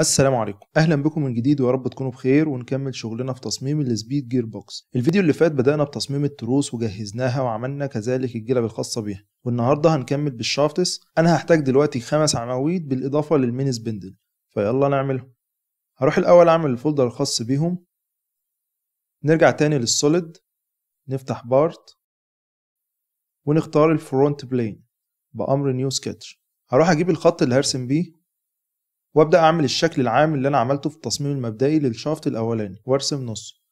السلام عليكم اهلا بكم من جديد ويا رب تكونوا بخير ونكمل شغلنا في تصميم السبيد جير بوكس الفيديو اللي فات بدانا بتصميم التروس وجهزناها وعملنا كذلك الجلب الخاصه بيها والنهارده هنكمل بالشافتس انا هحتاج دلوقتي خمس عواميد بالاضافه للميني سبندل فيلا نعملهم هروح الاول اعمل الفولدر الخاص بيهم نرجع تاني للسوليد نفتح بارت ونختار الفرونت بلين بامر نيو سكتش هروح اجيب الخط اللي هرسم بيه وابدا اعمل الشكل العام اللي انا عملته في التصميم المبدئي للشافت الاولاني وارسم نص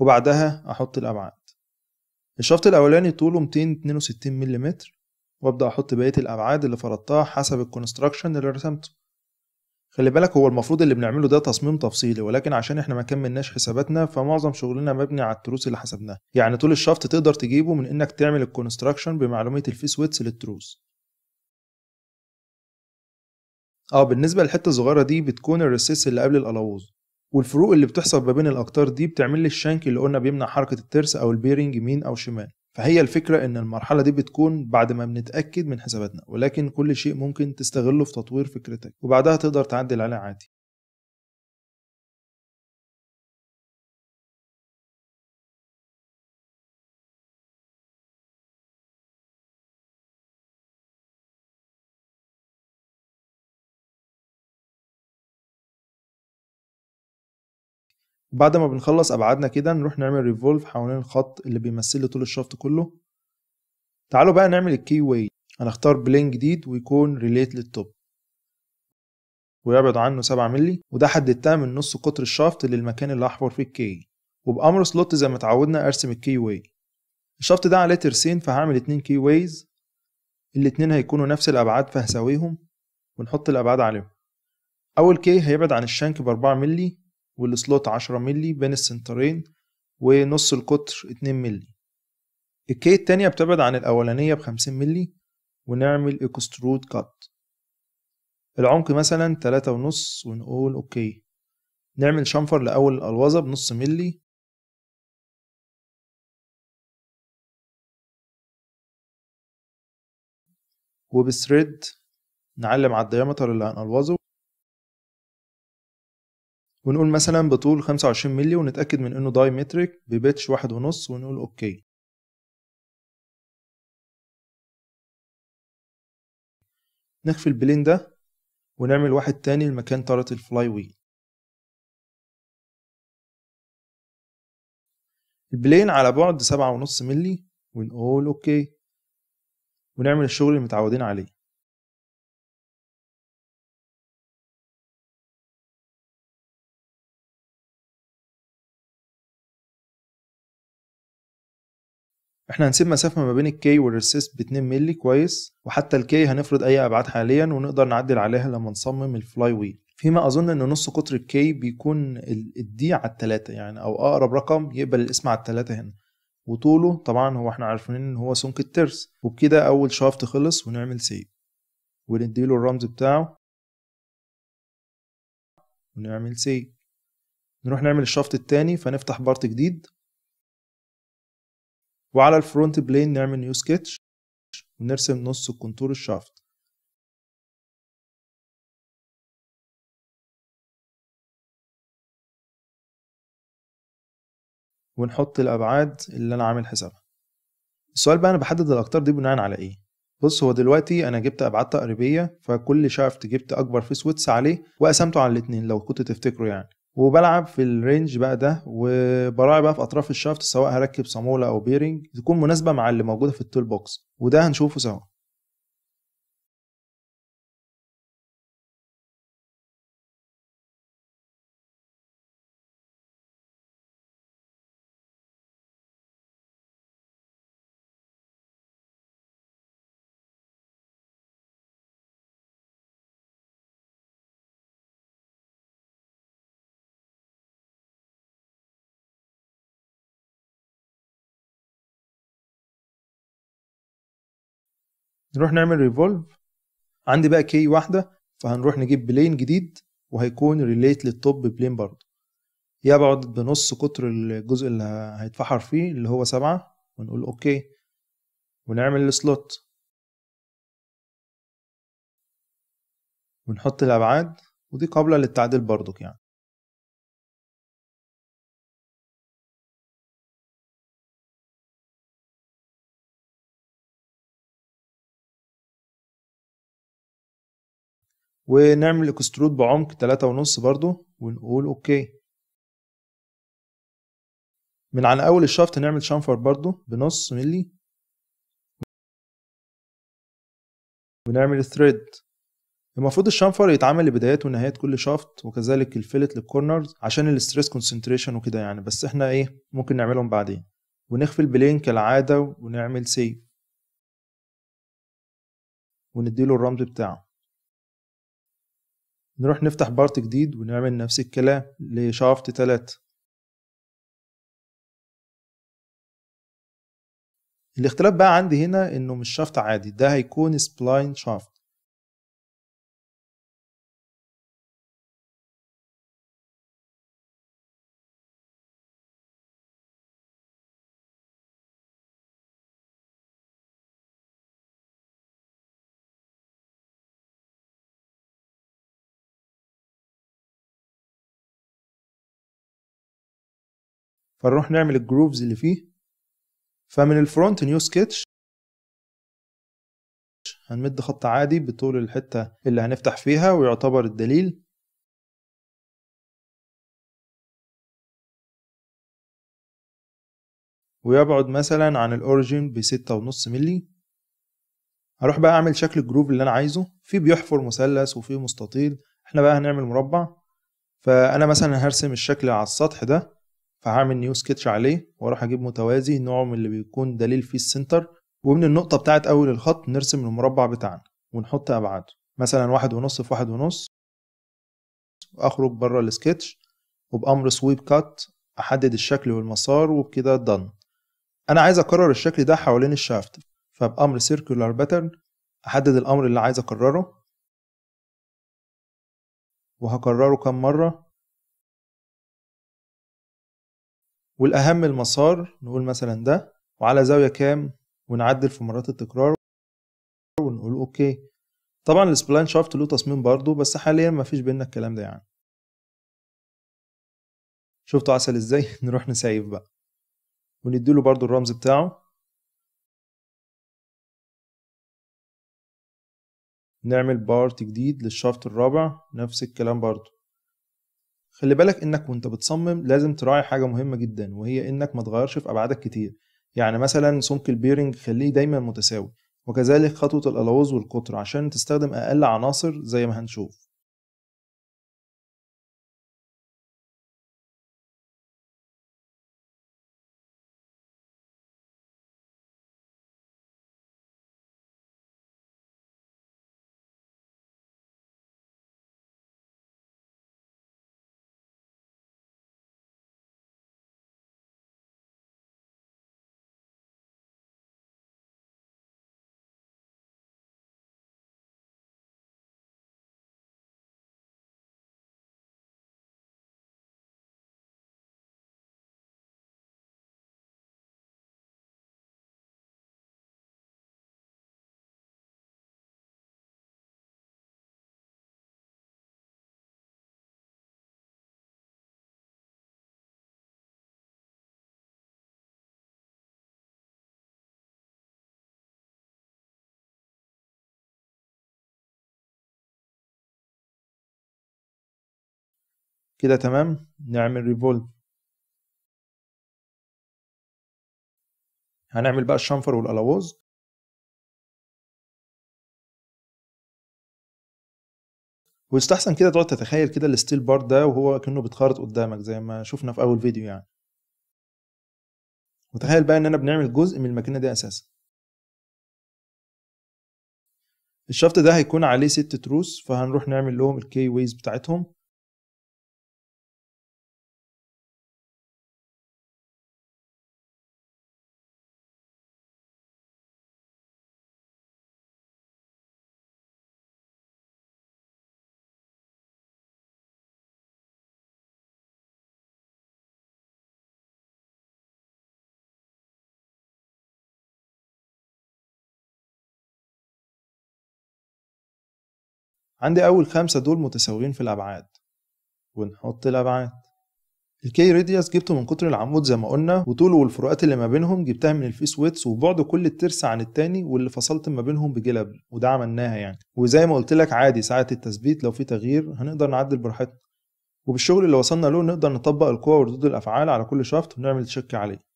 وبعدها احط الابعاد الشافت الاولاني طوله 262 ملم وابدا احط بقيه الابعاد اللي فرضتها حسب الكونستراكشن اللي رسمته خلي بالك هو المفروض اللي بنعمله ده تصميم تفصيلي ولكن عشان احنا ما كملناش حساباتنا فمعظم شغلنا مبني على التروس اللي حسبناها يعني طول الشافت تقدر تجيبه من انك تعمل الكونستراكشن بمعلوميه الفيس ويتس للتروس اه بالنسبه للحته الصغيره دي بتكون الرسيس اللي قبل القلاووز والفروق اللي بتحصل ما بين الاقطار دي بتعمل لي الشانك اللي قلنا بيمنع حركه الترس او البيرنج يمين او شمال فهي الفكره ان المرحله دي بتكون بعد ما بنتاكد من حساباتنا ولكن كل شيء ممكن تستغله في تطوير فكرتك وبعدها تقدر تعدل عليه عادي بعد ما بنخلص أبعادنا كده نروح نعمل ريفولف حوالين الخط اللي بيمثل لي طول الشفط كله تعالوا بقى نعمل الكي واي هنختار بلين جديد ويكون ريليت للتوب ويبعد عنه 7 مللي وده حددتها من نص قطر الشافت للمكان اللي هحفر فيه الكي وبأمر سلوت زي ما اتعودنا أرسم الكي واي الشافت ده عليه ترسين فهعمل اتنين كي وايز الاتنين هيكونوا نفس الأبعاد فهساويهم ونحط الأبعاد عليهم أول كي هيبعد عن الشنك بأربعة مللي والسلوت 10 مللي بين السنترين ونص القطر 2 مللي الكي التانية بتبعد عن الأولانية بخمسين ملي ونعمل اكسترود كات العمق مثلا تلاتة ونص ونقول اوكي نعمل شنفر لأول الألوظة بنص ملي وبثريد نعلم على الديامتر اللي هنقلوظه ونقول مثلا بطول 25 مللي ونتأكد من انه دايمتريك ببيتش واحد ونص ونقول اوكي نخفي البلين ده ونعمل واحد تاني لمكان طارة الفلاي ويل البلين على بعد سبعة ونص مللي ونقول اوكي ونعمل الشغل اللي متعودين عليه احنا هنسيب مسافة ما بين الكي والرسيس ب 2 مللي كويس وحتى الكي هنفرض اي ابعاد حاليا ونقدر نعدل عليها لما نصمم الفلاي ويل فيما اظن ان نص قطر الكي بيكون الدي على التلاتة يعني او اقرب رقم يقبل الاسم على التلاتة هنا وطوله طبعا هو احنا عارفين ان هو سمك الترس وبكده اول شافت خلص ونعمل سيف ونديله الرمز بتاعه ونعمل سيف نروح نعمل الشافت التاني فنفتح بارت جديد وعلى الفرونت بلين نعمل نيو سكتش ونرسم نص الكونتور الشافت ونحط الابعاد اللي انا عامل حسابها السؤال بقى انا بحدد الاقطار دي بناء على ايه بص هو دلوقتي انا جبت ابعاد تقريبيه فكل شافت جبت اكبر فيس ويتس عليه وقسمته على الاثنين لو كنت تفتكروا يعني وبلعب في الرينج بقى ده وبراعي بقى في اطراف الشافت سواء هركب صاموله او بيرنج تكون مناسبه مع اللي موجوده في التول بوكس وده هنشوفه سوا نروح نعمل ريفولف عندي بقى كي واحده فهنروح نجيب بلين جديد وهيكون ريليت للتوب بلين برضه يبعد بنص قطر الجزء اللي هيتفحر فيه اللي هو سبعة ونقول اوكي ونعمل السلوت ونحط الابعاد ودي قابلة للتعديل برضك يعني ونعمل اكسترود بعمق 3.5 برضو ونقول اوكي من على اول الشفط نعمل شنفر برضو بنص ملي ونعمل ثريد المفروض الشنفر يتعمل لبدايات ونهايات كل شافت وكذلك الفيلت للكورنرز عشان الاستريس كونسنتريشن وكده يعني بس احنا ايه ممكن نعملهم بعدين ونخفي البلين كالعاده ونعمل سيف ونديله الرمز بتاعه نروح نفتح بارت جديد ونعمل نفس الكلام لشافت تلاتة الاختلاف بقى عندي هنا انه مش شافت عادي ده هيكون سبلاين شافت فنروح نعمل الجروفز اللي فيه فمن الفرونت نيو سكتش هنمد خط عادي بطول الحتة اللي هنفتح فيها ويعتبر الدليل ويبعد مثلا عن الاوريجين بستة ونص ملي هروح بقى اعمل شكل الجروف اللي انا عايزه في بيحفر مثلث وفي مستطيل احنا بقى هنعمل مربع فانا مثلا هرسم الشكل على السطح ده فهعمل نيو سكتش عليه واروح اجيب متوازي نوعه من اللي بيكون دليل فيه السنتر ومن النقطة بتاعه أول الخط نرسم المربع بتاعنا ونحط أبعاده مثلا واحد ونص في واحد ونص وأخرج بره السكتش وبأمر سويب كات أحدد الشكل والمسار وبكده دن أنا عايز أكرر الشكل ده حوالين الشافت فبأمر سيركولار باترن أحدد الأمر اللي عايز أكرره وهكرره كم مرة والاهم المسار نقول مثلا ده وعلى زاويه كام ونعدل في مرات التكرار ونقول اوكي طبعا السبلاين شافت له تصميم برضه بس حاليا مفيش بينا الكلام ده يعني شفتوا عسل ازاي نروح نسايف بقى ونديله برضو الرمز بتاعه نعمل بارت جديد للشافت الرابع نفس الكلام برضو خلي بالك انك وانت بتصمم لازم تراعي حاجه مهمه جدا وهي انك ما تغيرش في ابعادك كتير يعني مثلا سمك البيرنج خليه دايما متساوي وكذلك خطوه الالوز والقطر عشان تستخدم اقل عناصر زي ما هنشوف كده تمام نعمل ريفولف هنعمل بقى الشنفر والالاوز ويستحسن كده تقعد تتخيل كده الستيل بار ده وهو كأنه بيتخرط قدامك زي ما شفنا في أول فيديو يعني وتخيل بقى إننا بنعمل جزء من الماكينة دي أساسا الشفط ده هيكون عليه ست تروس فهنروح نعمل لهم الكي ويز بتاعتهم عندي أول خمسة دول متساويين في الأبعاد ونحط الأبعاد الكي راديوس جبته من قطر العمود زي ما قلنا وطوله والفروقات اللي ما بينهم جبتها من الفيس ويتس وبعد كل الترس عن التاني واللي فصلت ما بينهم بجلب وده عملناها يعني وزي ما قلت لك عادي ساعة التثبيت لو في تغيير هنقدر نعدل براحتنا وبالشغل اللي وصلنا له نقدر نطبق القوى وردود الافعال على كل شافت ونعمل تشيك عليه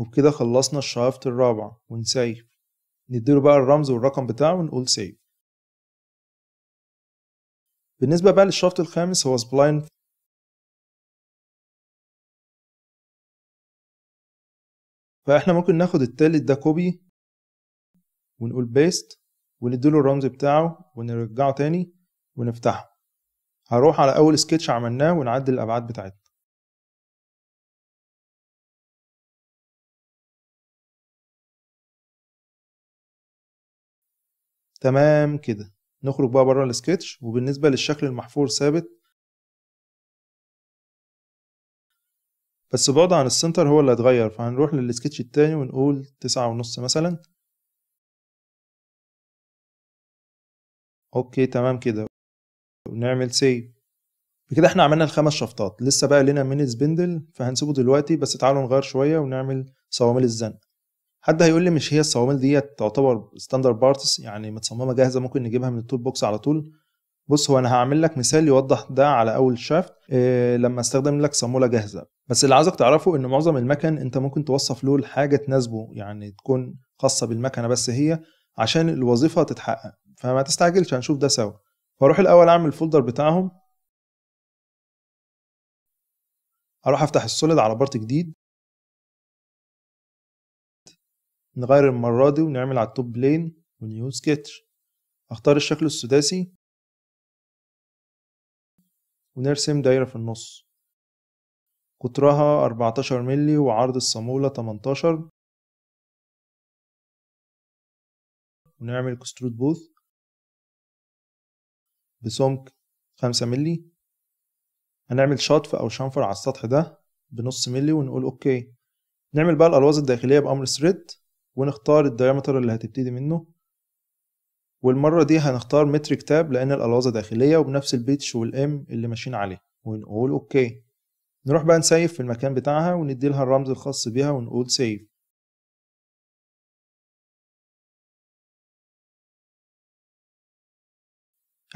وبكده خلصنا الشعافة الرابعة ونسيف نديله بقى الرمز والرقم بتاعه ونقول سيف بالنسبة بقى للشفط الخامس هو سبلاين فاحنا ممكن ناخد التالت ده كوبي ونقول بيست ونديله الرمز بتاعه ونرجعه تاني ونفتحه هروح على اول سكتش عملناه ونعدل الابعاد بتاعتنا تمام كده نخرج بقى بره السكتش وبالنسبة للشكل المحفور ثابت بس بعد عن السنتر هو اللي هيتغير فهنروح للسكتش التاني ونقول تسعة ونص مثلا اوكي تمام كده ونعمل سيف بكده احنا عملنا الخمس شفطات لسه بقى لنا من سبندل فهنسيبه دلوقتي بس تعالوا نغير شوية ونعمل صواميل الزنق حد هيقول لي مش هي الصواميل ديت تعتبر ستاندر بارتس يعني متصممه جاهزه ممكن نجيبها من التول بوكس على طول بص هو انا هعمل لك مثال يوضح ده على اول شافت إيه لما استخدم لك صاموله جاهزه بس اللي عايزك تعرفه ان معظم المكن انت ممكن توصف له لحاجه تناسبه يعني تكون خاصه بالمكنه بس هي عشان الوظيفه تتحقق فما تستعجلش هنشوف ده سوا فاروح الاول اعمل الفولدر بتاعهم اروح افتح السوليد على بارت جديد نغير المرة دي ونعمل على التوب لين ونيو سكتش اختار الشكل السداسي ونرسم دايرة في النص قطرها 14 ملي وعرض الصامولة 18 ونعمل كسترود بوث بسمك 5 ملي هنعمل شطف أو شنفر على السطح ده بنص ملي ونقول أوكي نعمل بقى الألواز الداخلية بأمر ثريد ونختار الديامتر اللي هتبتدي منه والمرة دي هنختار متر تاب لأن الألوظة داخلية وبنفس البيتش والإم اللي ماشيين عليه ونقول أوكي نروح بقى نسيف في المكان بتاعها ونديلها الرمز الخاص بيها ونقول سيف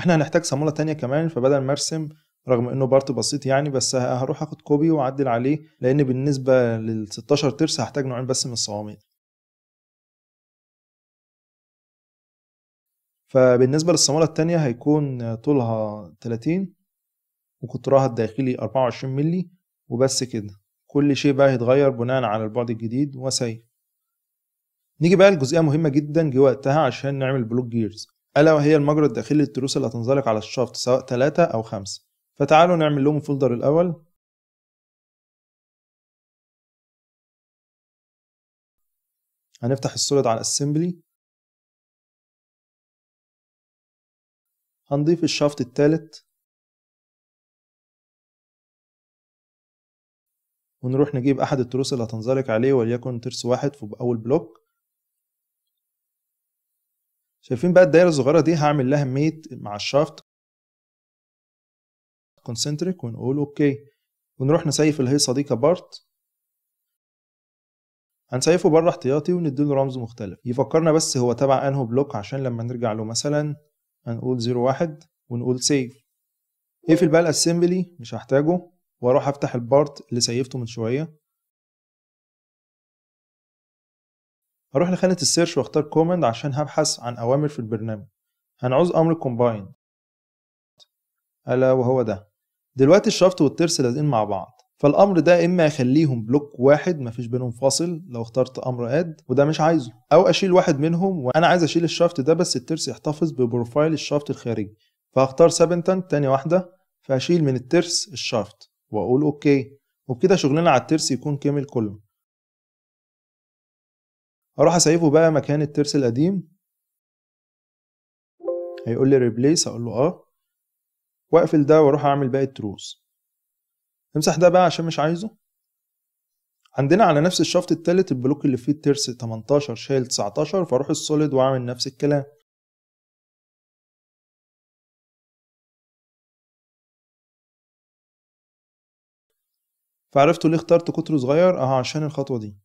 احنا هنحتاج صامولة تانية كمان فبدل ما ارسم رغم انه بارت بسيط يعني بس هروح اخد كوبي واعدل عليه لان بالنسبة لل 16 ترس هحتاج نوعين بس من الصواميل فبالنسبة للصمالة التانية هيكون طولها 30 وقطرها الداخلي 24 مللي وبس كده كل شيء بقى هيتغير بناء على البعد الجديد وسيء نيجي بقى لجزئية مهمة جدا جه وقتها عشان نعمل بلوك جيرز ألا وهي المجرى الداخلي للتروس اللي هتنزلق على الشافت سواء 3 أو 5 فتعالوا نعمل لهم فولدر الأول هنفتح السوليد على الاسمبلي هنضيف الشافت الثالث ونروح نجيب أحد التروس اللي هتنزلق عليه وليكن ترس واحد في أول بلوك شايفين بقى الدايرة الصغيرة دي هعمل لها ميت مع الشافت كونسنتريك ونقول اوكي ونروح نسيف الهيصة دي كبارت هنسيفه بره احتياطي ونديله رمز مختلف يفكرنا بس هو تبع انه بلوك عشان لما نرجع له مثلا هنقول 01 ونقول سيف اقفل بقى الاسمبلي مش هحتاجه واروح افتح البارت اللي سيفته من شويه هروح لخانه السيرش واختار كوماند عشان هبحث عن اوامر في البرنامج هنعوز امر كومباين الا وهو ده دلوقتي الشفط والترس لازقين مع بعض فالامر ده اما اخليهم بلوك واحد مفيش بينهم فاصل لو اخترت امر اد وده مش عايزه او اشيل واحد منهم وانا عايز اشيل الشافت ده بس الترس يحتفظ ببروفايل الشافت الخارجي فهختار سبنتن تاني واحده فاشيل من الترس الشافت واقول اوكي وبكده شغلنا على الترس يكون كامل كله اروح اسيبه بقى مكان الترس القديم هيقول لي ريبليس اقول له اه واقفل ده واروح اعمل باقي التروس امسح ده بقى عشان مش عايزه عندنا على نفس الشفط التالت البلوك اللي فيه الترس 18 شايل 19 فاروح السوليد واعمل نفس الكلام فعرفتوا ليه اخترت كتر صغير اه عشان الخطوة دي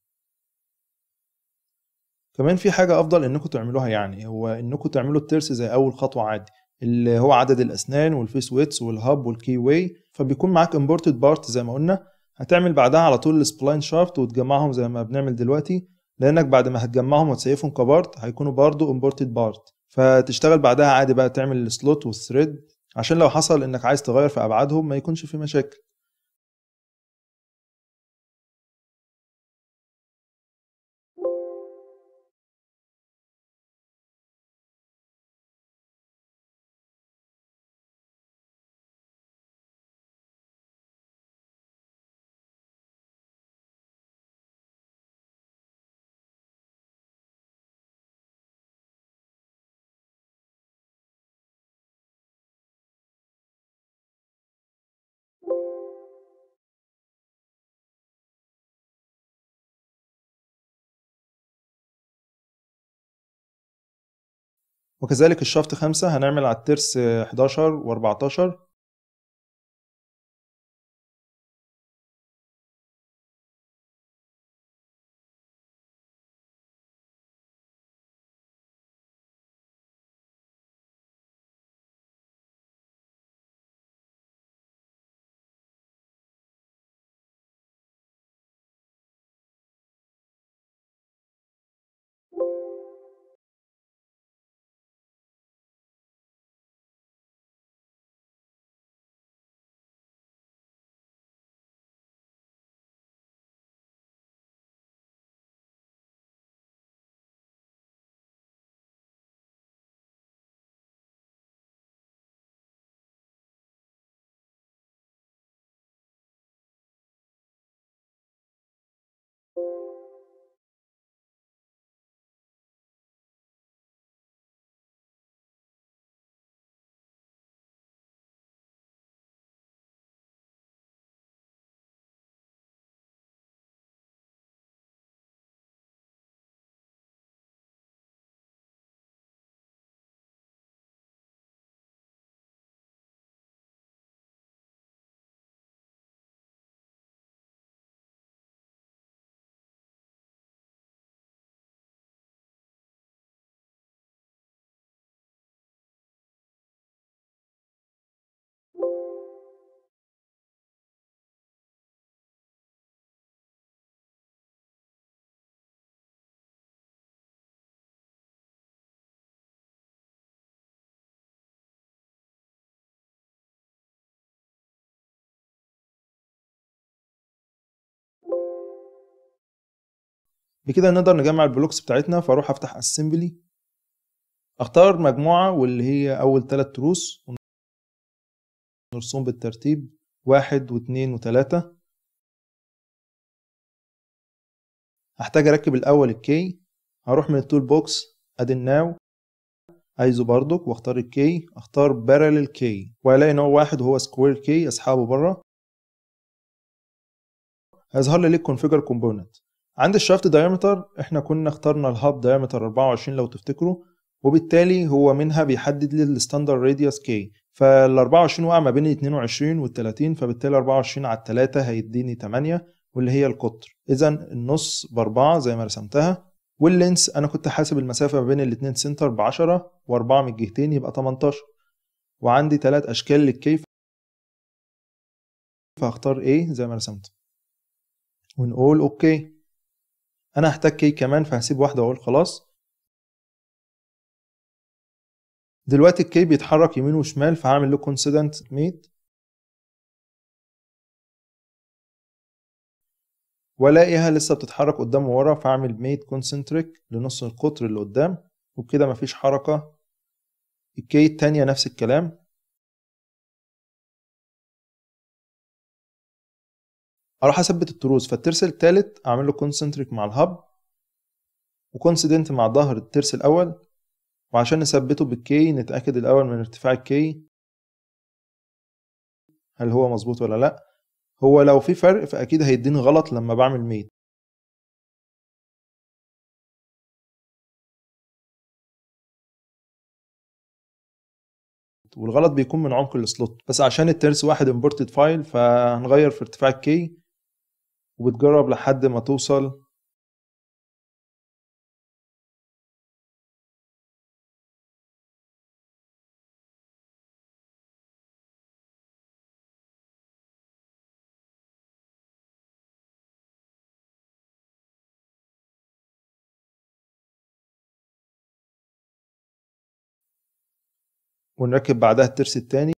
كمان في حاجة أفضل إنكم تعملوها يعني هو إنكم تعملوا الترس زي أول خطوة عادي اللي هو عدد الاسنان والفيس ويتس والهاب والكي واي فبيكون معاك امبورتد بارت زي ما قلنا هتعمل بعدها على طول السبلاين شافت وتجمعهم زي ما بنعمل دلوقتي لانك بعد ما هتجمعهم وتسيفهم كبارت هيكونوا برضه امبورتد بارت فتشتغل بعدها عادي بقى تعمل السلوت والثريد عشان لو حصل انك عايز تغير في ابعادهم ما يكونش في مشاكل وكذلك الشفط 5 هنعمل على الترس 11 آه، و14 بكده نقدر نجمع البلوكس بتاعتنا فاروح افتح اسمبلي اختار مجموعة واللي هي اول ثلاث تروس ونرسم بالترتيب واحد واثنين وثلاثة هحتاج اركب الاول الكي هروح من التول بوكس ادي الناو عايزه بردك واختار الكي اختار بارالل كي والاقي نوع واحد وهو سكوير كي اسحبه بره هيظهر لي ليه كونفيجر كومبوننت عند الشافت دايمتر احنا كنا اخترنا الهاب دايمتر 24 لو تفتكروا وبالتالي هو منها بيحدد لي الستاندر راديوس كي فال 24 وقع ما بين 22 وال 30 فبالتالي 24 على 3 هيديني 8 واللي هي القطر اذا النص ب 4 زي ما رسمتها واللينس انا كنت حاسب المسافه ما بين الاثنين سنتر ب 10 و4 من الجهتين يبقى 18 وعندي ثلاث اشكال للكيف فاختار A زي ما رسمت ونقول اوكي انا هحتاج كي كمان فهسيب واحده واقول خلاص دلوقتي الكي بيتحرك يمين وشمال فهعمل له كونسيدنت ميت والاقيها لسه بتتحرك قدام وورا فاعمل ميت كونسنتريك لنص القطر اللي قدام وبكده مفيش حركه الكي التانية نفس الكلام اروح اثبت التروس فالترس التالت اعمل له كونسنتريك مع الهب وكونسيدنت مع ظهر الترس الاول وعشان نثبته بالكي نتاكد الاول من ارتفاع الكي هل هو مظبوط ولا لا هو لو في فرق فاكيد هيديني غلط لما بعمل ميت والغلط بيكون من عمق السلوت بس عشان الترس واحد امبورتد فايل فهنغير في ارتفاع الكي وبتجرب لحد ما توصل ونركب بعدها الترس الثاني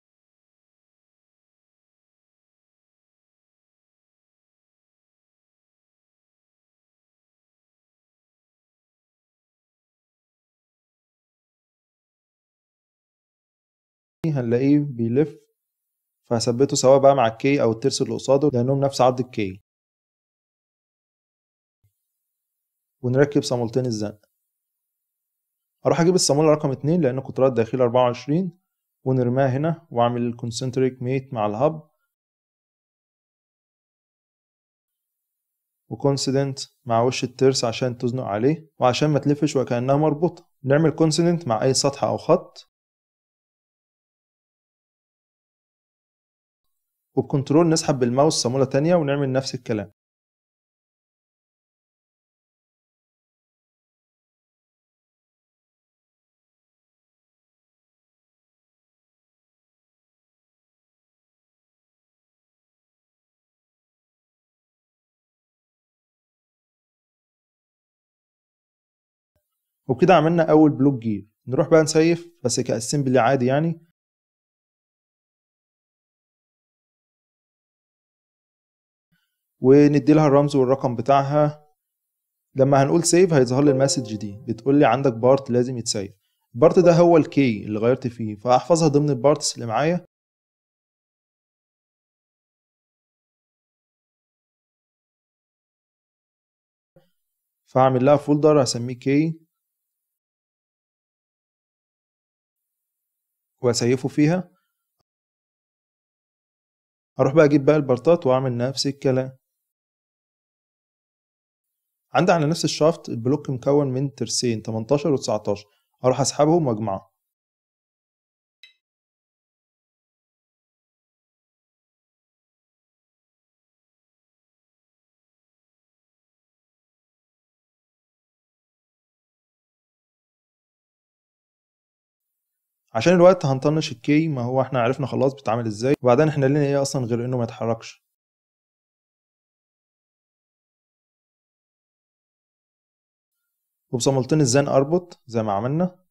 هنلاقيه بيلف فهثبته سواء بقى مع الكي او الترس اللي قصاده لانهم نفس عرض الكي ونركب صامولتين الزنق اروح اجيب الصامولة رقم اتنين لان قطرات داخلة اربعة وعشرين ونرماه هنا واعمل الكونسنتريك ميت مع الهب وكونسيدنت مع وش الترس عشان تزنق عليه وعشان ما تلفش وكأنها مربوطة نعمل كونسيدنت مع أي سطح أو خط وبكنترول نسحب بالماوس صامولة تانية ونعمل نفس الكلام وبكده عملنا اول بلوك جير نروح بقى نسيف بس كاسمبلي عادي يعني وندي لها الرمز والرقم بتاعها لما هنقول سيف هيظهر لي المسج دي بتقول لي عندك بارت لازم يتسيف البارت ده هو الكي اللي غيرت فيه فاحفظها ضمن البارتس اللي معايا فاعمل لها فولدر هسميه كي واسيفه فيها هروح بقى اجيب بقى البارتات واعمل نفس الكلام عندي على نفس الشافت البلوك مكون من ترسين 18 و19 اروح اسحبهم واجمعهم عشان الوقت هنطنش الكي ما هو احنا عرفنا خلاص بيتعمل ازاي وبعدين احنا لنا ايه اصلا غير انه ما يتحركش وبصملتين الزان اربط زي ما عملنا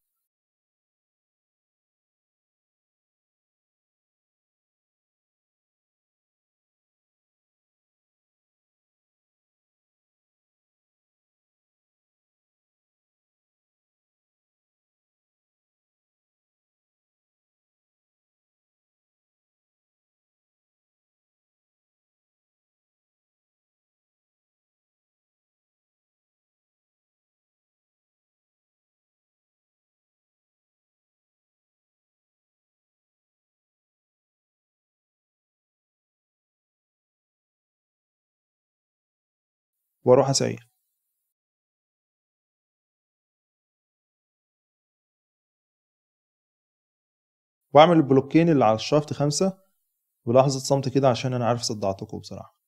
واروح اسير واعمل البلوكين اللي على الشافت خمسة بلحظة صمت كده عشان انا عارف صدعتكم بصراحة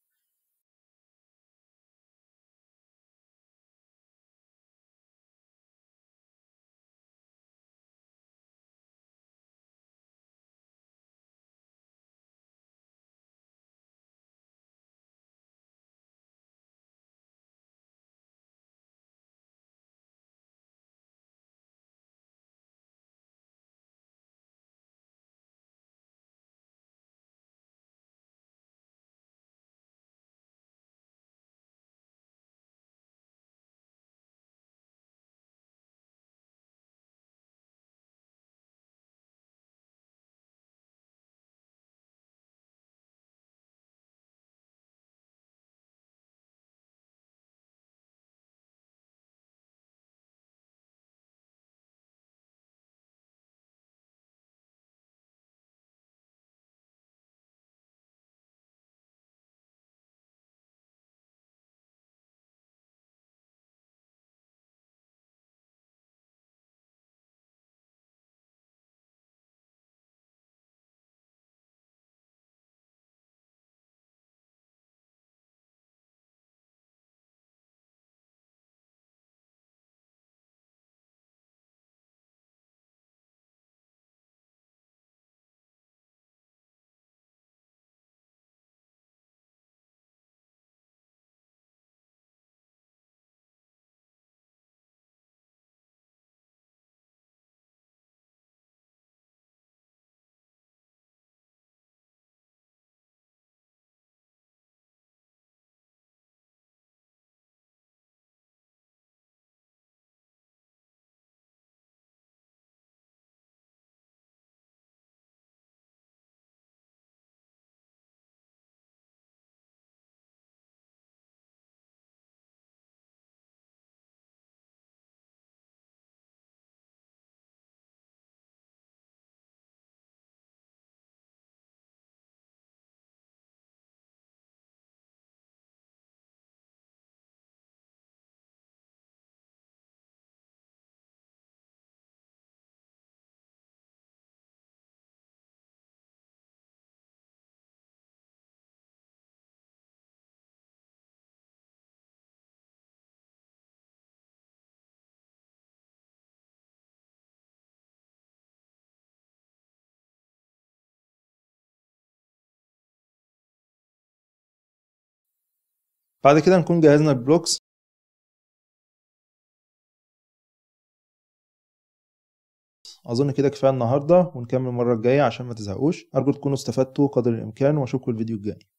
بعد كده نكون جهزنا البلوكس اظن كده كفايه النهارده ونكمل المره الجايه عشان ما تزهقوش ارجو تكونوا استفدتوا قدر الامكان واشوفكم الفيديو الجاي